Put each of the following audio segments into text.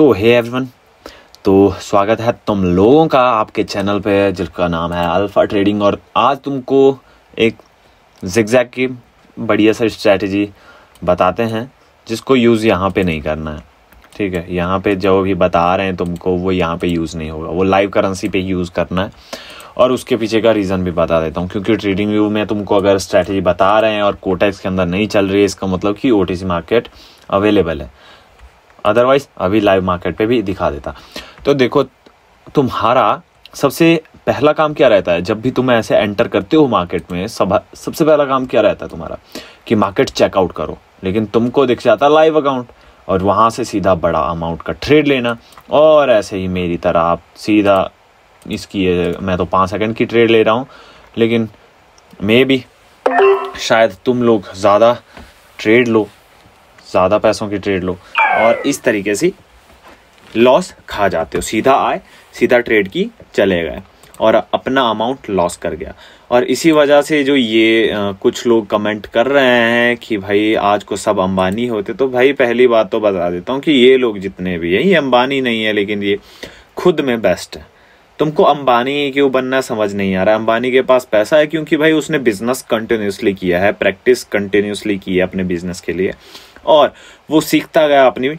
सो hey everyone तो स्वागत है तुम लोगों का आपके चैनल पे जिसका नाम है अल्फ़ा ट्रेडिंग और आज तुमको एक जिक्जैक की बढ़िया सा स्ट्रैटेजी बताते हैं जिसको यूज़ यहाँ पे नहीं करना है ठीक है यहाँ पे जो भी बता रहे हैं तुमको वो यहाँ पे यूज़ नहीं होगा वो लाइव करेंसी पे यूज़ करना है और उसके पीछे का रीज़न भी बता देता हूँ क्योंकि ट्रेडिंग व्यू में तुमको अगर स्ट्रैटेजी बता रहे हैं और कोटेक्स के अंदर नहीं चल रही है इसका मतलब कि ओ मार्केट अवेलेबल है अदरवाइज अभी लाइव मार्केट पे भी दिखा देता तो देखो तुम्हारा सबसे पहला काम क्या रहता है जब भी तुम ऐसे एंटर करते हो मार्केट में सब सबसे पहला काम क्या रहता है तुम्हारा कि मार्केट चेकआउट करो लेकिन तुमको दिख जाता लाइव अकाउंट और वहाँ से सीधा बड़ा अमाउंट का ट्रेड लेना और ऐसे ही मेरी तरह आप सीधा इसकी मैं तो पाँच सेकंड की ट्रेड ले रहा हूँ लेकिन मे भी शायद तुम लोग ज़्यादा ट्रेड लो ज़्यादा पैसों की ट्रेड लो और इस तरीके से लॉस खा जाते हो सीधा आए सीधा ट्रेड की चले गए और अपना अमाउंट लॉस कर गया और इसी वजह से जो ये आ, कुछ लोग कमेंट कर रहे हैं कि भाई आज को सब अंबानी होते तो भाई पहली बात तो बता देता हूँ कि ये लोग जितने भी हैं ये अंबानी नहीं है लेकिन ये खुद में बेस्ट है तुमको अंबानी क्यों बनना समझ नहीं आ रहा अंबानी के पास पैसा है क्योंकि भाई उसने बिजनेस कंटिन्यूसली किया है प्रैक्टिस कंटिन्यूसली की है अपने बिजनेस के लिए और वो सीखता गया अपनी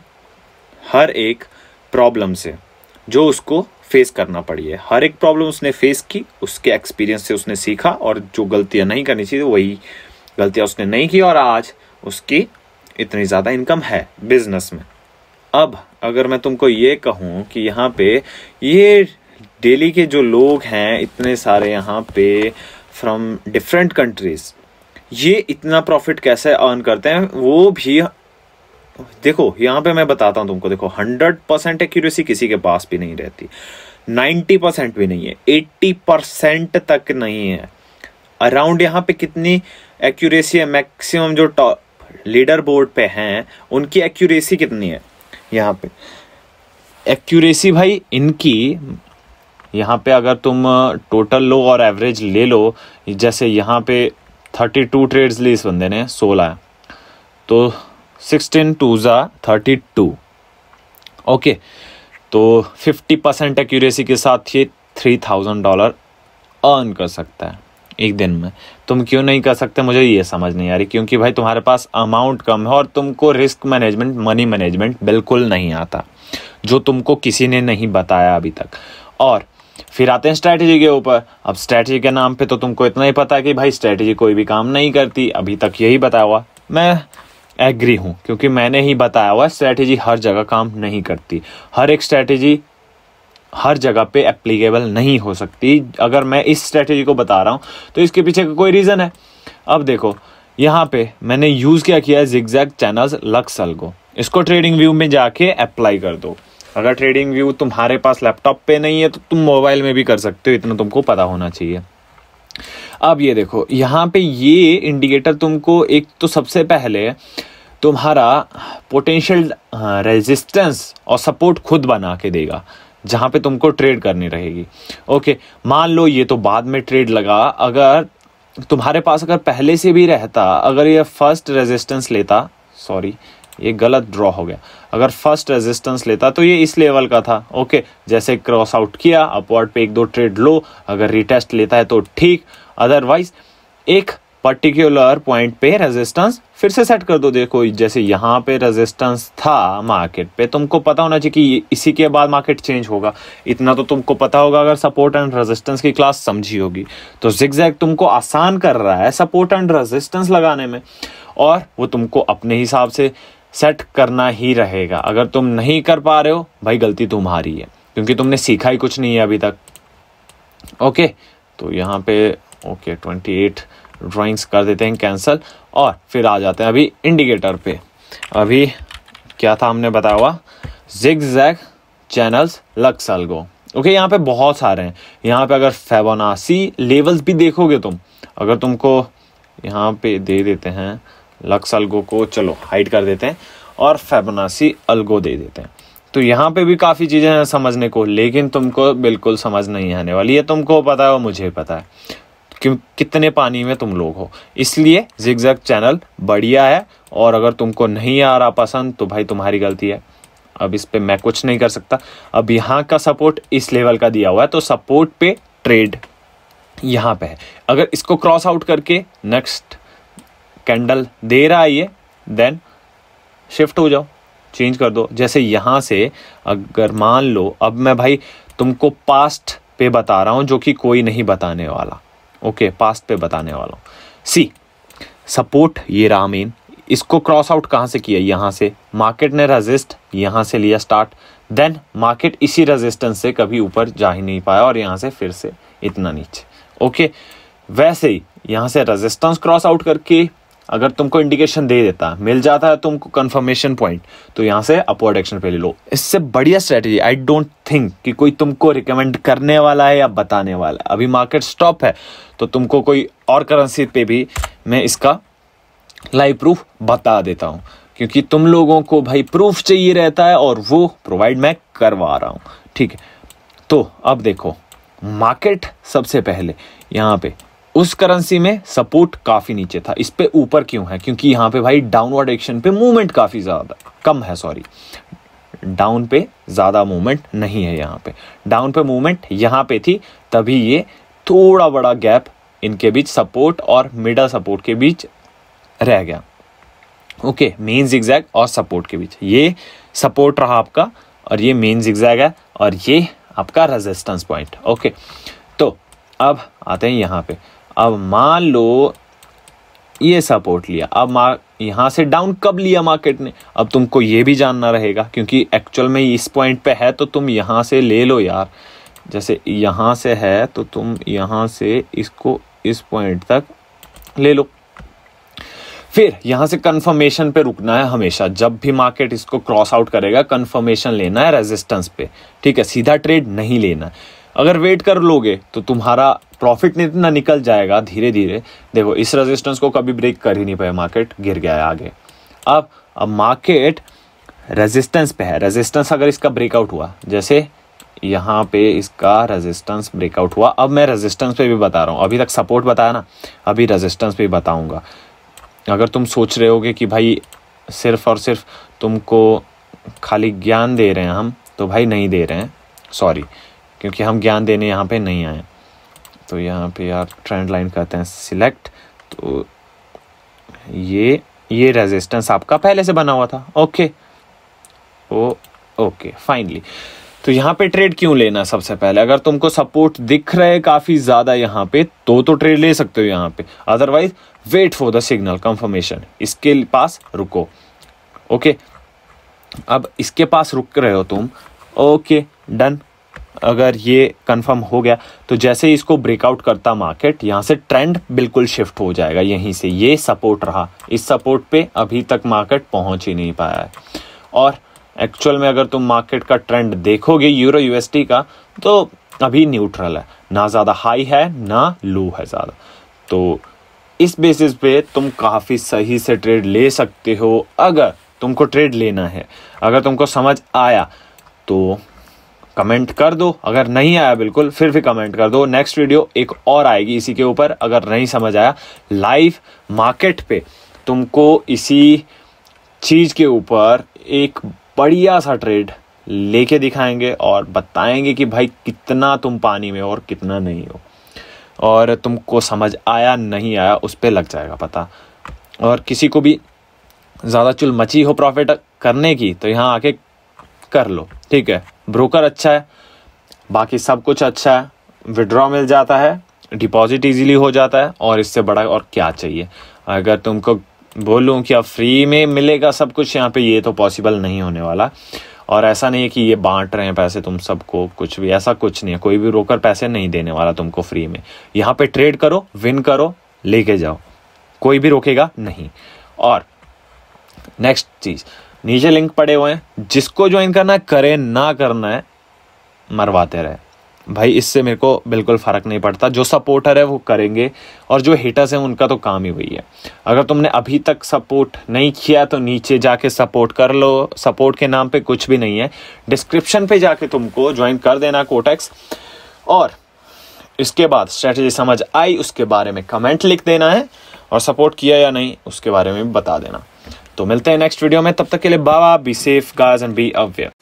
हर एक प्रॉब्लम से जो उसको फेस करना पड़ी है हर एक प्रॉब्लम उसने फेस की उसके एक्सपीरियंस से उसने सीखा और जो गलतियाँ नहीं करनी चाहिए वही गलतियाँ उसने नहीं की और आज उसकी इतनी ज़्यादा इनकम है बिजनेस में अब अगर मैं तुमको ये कहूँ कि यहाँ पे ये डेली के जो लोग हैं इतने सारे यहाँ पे फ्रॉम डिफरेंट कंट्रीज़ ये इतना प्रॉफिट कैसे अर्न करते हैं वो भी देखो यहाँ पे मैं बताता हूँ तुमको देखो हंड्रेड परसेंट एक्यूरेसी किसी के पास भी नहीं रहती नाइन्टी परसेंट भी नहीं है एट्टी परसेंट तक नहीं है अराउंड यहाँ पे कितनी एक्यूरेसी है मैक्सिमम जो टॉप लीडर बोर्ड पे हैं उनकी एक्यूरेसी कितनी है यहाँ पे एक्यूरेसी भाई इनकी यहाँ पे अगर तुम टोटल लो और एवरेज ले लो जैसे यहाँ पे थर्टी टू ट्रेड्स ली इस बंदे ने सोलह तो सिक्सटीन टू ज़ा थर्टी टू ओके तो फिफ्टी परसेंट एक्यूरेसी के साथ ये थ्री थाउजेंड डॉलर अर्न कर सकता है एक दिन में तुम क्यों नहीं कर सकते मुझे ये समझ नहीं आ रही क्योंकि भाई तुम्हारे पास अमाउंट कम है और तुमको रिस्क मैनेजमेंट मनी मैनेजमेंट बिल्कुल नहीं आता जो तुमको किसी ने नहीं बताया अभी तक और फिर आते हैं स्ट्रैटेजी के ऊपर अब स्ट्रैटेजी के नाम पे तो तुमको इतना ही पता है कि भाई स्ट्रैटेजी कोई भी काम नहीं करती अभी तक यही बताया हुआ मैं एग्री हूँ क्योंकि मैंने ही बताया हुआ स्ट्रैटेजी हर जगह काम नहीं करती हर एक स्ट्रैटेजी हर जगह पे एप्लीकेबल नहीं हो सकती अगर मैं इस स्ट्रैटेजी को बता रहा हूँ तो इसके पीछे का कोई रीज़न है अब देखो यहाँ पे मैंने यूज़ क्या किया है जिग्जैग चैनल्स लक्सल को इसको ट्रेडिंग व्यू में जाके अप्लाई कर दो अगर ट्रेडिंग व्यू तुम्हारे पास लैपटॉप पे नहीं है तो तुम मोबाइल में भी कर सकते हो इतना तुमको पता होना चाहिए अब ये देखो यहाँ पे ये इंडिकेटर तुमको एक तो सबसे पहले तुम्हारा पोटेंशियल रेजिस्टेंस और सपोर्ट खुद बना के देगा जहाँ पे तुमको ट्रेड करनी रहेगी ओके मान लो ये तो बाद में ट्रेड लगा अगर तुम्हारे पास अगर पहले से भी रहता अगर ये फर्स्ट रेजिस्टेंस लेता सॉरी ये गलत ड्रॉ हो गया अगर फर्स्ट रेजिस्टेंस लेता तो ये इस लेवल का था ओके जैसे क्रॉस आउट किया अपवर्ड पे एक दो ट्रेड लो अगर रिटेस्ट लेता है तो ठीक अदरवाइज एक पर्टिकुलर पॉइंट पे रेजिस्टेंस फिर से सेट कर दो देखो जैसे यहाँ पे रेजिस्टेंस था मार्केट पे तुमको पता होना चाहिए कि इसी के बाद मार्केट चेंज होगा इतना तो तुमको पता होगा अगर सपोर्ट एंड रेजिस्टेंस की क्लास समझी होगी तो जिक्जैक तुमको आसान कर रहा है सपोर्ट एंड रेजिस्टेंस लगाने में और वो तुमको अपने हिसाब से सेट करना ही रहेगा अगर तुम नहीं कर पा रहे हो भाई गलती तुम्हारी है क्योंकि तुमने सीखा ही कुछ नहीं है अभी तक ओके तो यहाँ पे ओके ट्वेंटी एट ड्राॅइंग्स कर देते हैं कैंसिल और फिर आ जाते हैं अभी इंडिकेटर पे अभी क्या था हमने बताया हुआ zig zag channels LuxAlgo okay यहाँ पे बहुत सारे हैं यहाँ पे अगर फेबोनासी लेवल्स भी देखोगे तुम अगर तुमको यहाँ पे दे देते हैं लक्स अलगो को चलो हाइड कर देते हैं और फेबनासी अलगो दे देते हैं तो यहाँ पे भी काफ़ी चीज़ें हैं समझने को लेकिन तुमको बिल्कुल समझ नहीं आने वाली है तुमको पता है और मुझे पता है क्यों कितने पानी में तुम लोग हो इसलिए जग चैनल बढ़िया है और अगर तुमको नहीं आ रहा पसंद तो भाई तुम्हारी गलती है अब इस पर मैं कुछ नहीं कर सकता अब यहाँ का सपोर्ट इस लेवल का दिया हुआ है तो सपोर्ट पे ट्रेड यहाँ पे है अगर इसको क्रॉस आउट करके नेक्स्ट कैंडल दे रहा है ये देन शिफ्ट हो जाओ चेंज कर दो जैसे यहाँ से अगर मान लो अब मैं भाई तुमको पास्ट पे बता रहा हूँ जो कि कोई नहीं बताने वाला ओके पास्ट पे बताने वाला हूँ सी सपोर्ट ये रहा मेन इसको क्रॉस आउट कहाँ से किया यहाँ से मार्केट ने रजिस्ट यहाँ से लिया स्टार्ट देन मार्केट इसी रजिस्टेंस से कभी ऊपर जा ही नहीं पाया और यहाँ से फिर से इतना नीचे ओके वैसे ही यहाँ से रजिस्टेंस क्रॉस आउट करके अगर तुमको इंडिकेशन दे देता मिल जाता है तुमको कंफर्मेशन पॉइंट तो यहाँ से अपवर्ड एक्शन पे ले लो इससे बढ़िया स्ट्रेटेजी आई डोंट थिंक कि कोई तुमको रिकमेंड करने वाला है या बताने वाला है अभी मार्केट स्टॉप है तो तुमको कोई और करेंसी पे भी मैं इसका लाइव प्रूफ बता देता हूँ क्योंकि तुम लोगों को भाई प्रूफ चाहिए रहता है और वो प्रोवाइड मैं करवा रहा हूँ ठीक है तो अब देखो मार्केट सबसे पहले यहाँ पे उस करेंसी में सपोर्ट काफ़ी नीचे था इस पर ऊपर क्यों है क्योंकि यहां पे भाई डाउनवर्ड एक्शन पे मूवमेंट काफ़ी ज़्यादा कम है सॉरी डाउन पे ज़्यादा मूवमेंट नहीं है यहां पे डाउन पे मूवमेंट यहां पे थी तभी ये थोड़ा बड़ा गैप इनके बीच सपोर्ट और मिडल सपोर्ट के बीच रह गया ओके मेन जिग्जैग और सपोर्ट के बीच ये सपोर्ट रहा आपका और ये मेन जिग्जैग है और ये आपका रेजिस्टेंस पॉइंट ओके तो अब आते हैं यहां पे अब मान लो ये सपोर्ट लिया अब मार यहाँ से डाउन कब लिया मार्केट ने अब तुमको ये भी जानना रहेगा क्योंकि एक्चुअल में इस पॉइंट पे है तो तुम यहाँ से ले लो यार जैसे यहाँ से है तो तुम यहाँ से इसको इस पॉइंट तक ले लो फिर यहाँ से कंफर्मेशन पे रुकना है हमेशा जब भी मार्केट इसको क्रॉस आउट करेगा कंफर्मेशन लेना है रेजिस्टेंस पे ठीक है सीधा ट्रेड नहीं लेना है अगर वेट कर लोगे तो तुम्हारा प्रॉफिट इतना निकल जाएगा धीरे धीरे देखो इस रेजिस्टेंस को कभी ब्रेक कर ही नहीं पाया मार्केट गिर गया है आगे अब अब मार्केट रेजिस्टेंस पे है रेजिस्टेंस अगर इसका ब्रेकआउट हुआ जैसे यहाँ पे इसका रेजिस्टेंस ब्रेकआउट हुआ अब मैं रेजिस्टेंस पे भी बता रहा हूँ अभी तक सपोर्ट बताया ना अभी रेजिस्टेंस पे बताऊँगा अगर तुम सोच रहे होगे कि भाई सिर्फ और सिर्फ तुमको खाली ज्ञान दे रहे हैं हम तो भाई नहीं दे रहे हैं सॉरी क्योंकि हम ज्ञान देने यहाँ पे नहीं आए तो यहाँ पे आप ट्रेंड लाइन करते हैं सिलेक्ट तो ये ये रेजिस्टेंस आपका पहले से बना हुआ था ओके ओ ओके फाइनली तो यहाँ पे ट्रेड क्यों लेना सबसे पहले अगर तुमको सपोर्ट दिख रहा है काफ़ी ज़्यादा यहाँ पे तो तो ट्रेड ले सकते हो यहाँ पे otherwise wait for the signal confirmation इसके पास रुको ओके अब इसके पास रुक रहे हो तुम ओके डन अगर ये कंफर्म हो गया तो जैसे ही इसको ब्रेकआउट करता मार्केट यहाँ से ट्रेंड बिल्कुल शिफ्ट हो जाएगा यहीं से ये सपोर्ट रहा इस सपोर्ट पे अभी तक मार्केट पहुँच ही नहीं पाया है और एक्चुअल में अगर तुम मार्केट का ट्रेंड देखोगे यूरो यूएसटी का तो अभी न्यूट्रल है ना ज़्यादा हाई है ना लो है ज़्यादा तो इस बेसिस पे तुम काफ़ी सही से ट्रेड ले सकते हो अगर तुमको ट्रेड लेना है अगर तुमको समझ आया तो कमेंट कर दो अगर नहीं आया बिल्कुल फिर भी कमेंट कर दो नेक्स्ट वीडियो एक और आएगी इसी के ऊपर अगर नहीं समझ आया लाइव मार्केट पे तुमको इसी चीज़ के ऊपर एक बढ़िया सा ट्रेड लेके दिखाएंगे और बताएंगे कि भाई कितना तुम पानी में हो और कितना नहीं हो और तुमको समझ आया नहीं आया उस पर लग जाएगा पता और किसी को भी ज़्यादा चुल मची हो प्रॉफिट करने की तो यहाँ आके कर लो ठीक है ब्रोकर अच्छा है बाकी सब कुछ अच्छा है विड्रॉ मिल जाता है डिपॉजिट इजीली हो जाता है और इससे बड़ा और क्या चाहिए अगर तुमको बोलूँ कि अब फ्री में मिलेगा सब कुछ यहाँ पे ये तो पॉसिबल नहीं होने वाला और ऐसा नहीं है कि ये बांट रहे हैं पैसे तुम सबको कुछ भी ऐसा कुछ नहीं है कोई भी रोकर पैसे नहीं देने वाला तुमको फ्री में यहाँ पे ट्रेड करो विन करो लेके जाओ कोई भी रोकेगा नहीं और नेक्स्ट चीज़ नीचे लिंक पड़े हुए हैं जिसको ज्वाइन करना है करे ना करना है मरवाते रहे भाई इससे मेरे को बिल्कुल फ़र्क नहीं पड़ता जो सपोर्टर है वो करेंगे और जो हिटर्स हैं उनका तो काम ही वही है अगर तुमने अभी तक सपोर्ट नहीं किया तो नीचे जाके सपोर्ट कर लो सपोर्ट के नाम पे कुछ भी नहीं है डिस्क्रिप्शन पे जाके तुमको ज्वाइन कर देना कोटेक्स और इसके बाद स्ट्रैटेजी समझ आई उसके बारे में कमेंट लिख देना है और सपोर्ट किया या नहीं उसके बारे में बता देना तो मिलते हैं नेक्स्ट वीडियो में तब तक के लिए बाबा be safe guys and be aware